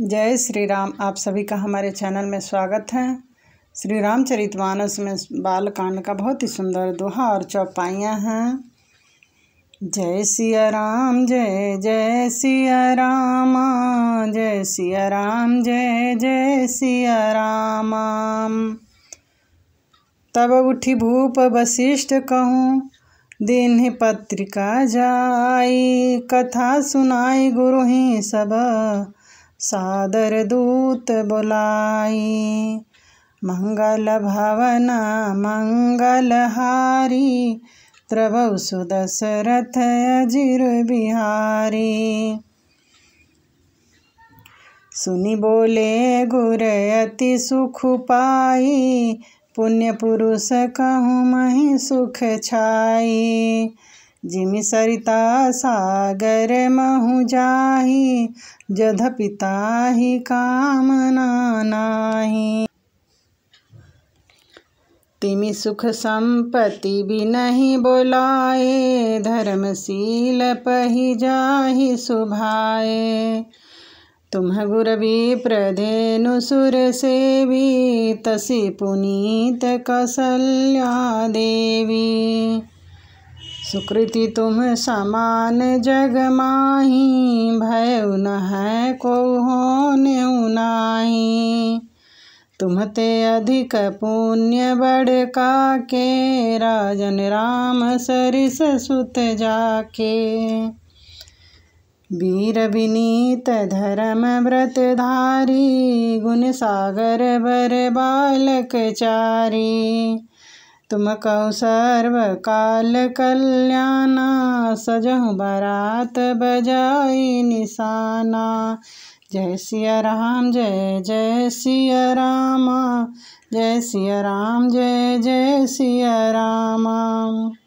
जय श्री राम आप सभी का हमारे चैनल में स्वागत है श्री रामचरितमानस में बाल कांड का बहुत ही सुंदर दोहा और चौपाइयाँ हैं जय सिया राम जय जय सिया राम जय सिया राम जय जय सिया राम तब उठी भूप वशिष्ठ कहूँ दिन पत्रिका जाई कथा सुनाई गुरु ही सब सादर दूत बुलाई मंगल भवना मंगलहारी प्रभु सुदशरथ अजिर बिहारी सुनी बोले गुर अति सुख पाई पुण्य पुरुष कहूँ मही सुख छाई जिम सरिता सागर महु जाही जध पिताही कामना नाही तिमि सुख संपत्ति भी नहीं बोलाए धर्मशील पही जाहि सुभाए तुम्ह गुरबी प्रधेनु सुर भी तसी पुनीत कसल्या देवी सुकृति तुम समान जग माही भय न है को होने नाही तुम्हते अधिक पुण्य बड़ का के राजन राम सरिस सुत जाके वीर विनीत धर्म व्रत धारी गुण सागर बर चारी तुम कहो सर्वकाल कल्याणा सजह बारात बजाई निशाना जय सिया राम जय जय सिया रामा जय सिया राम जय जय सिया रामा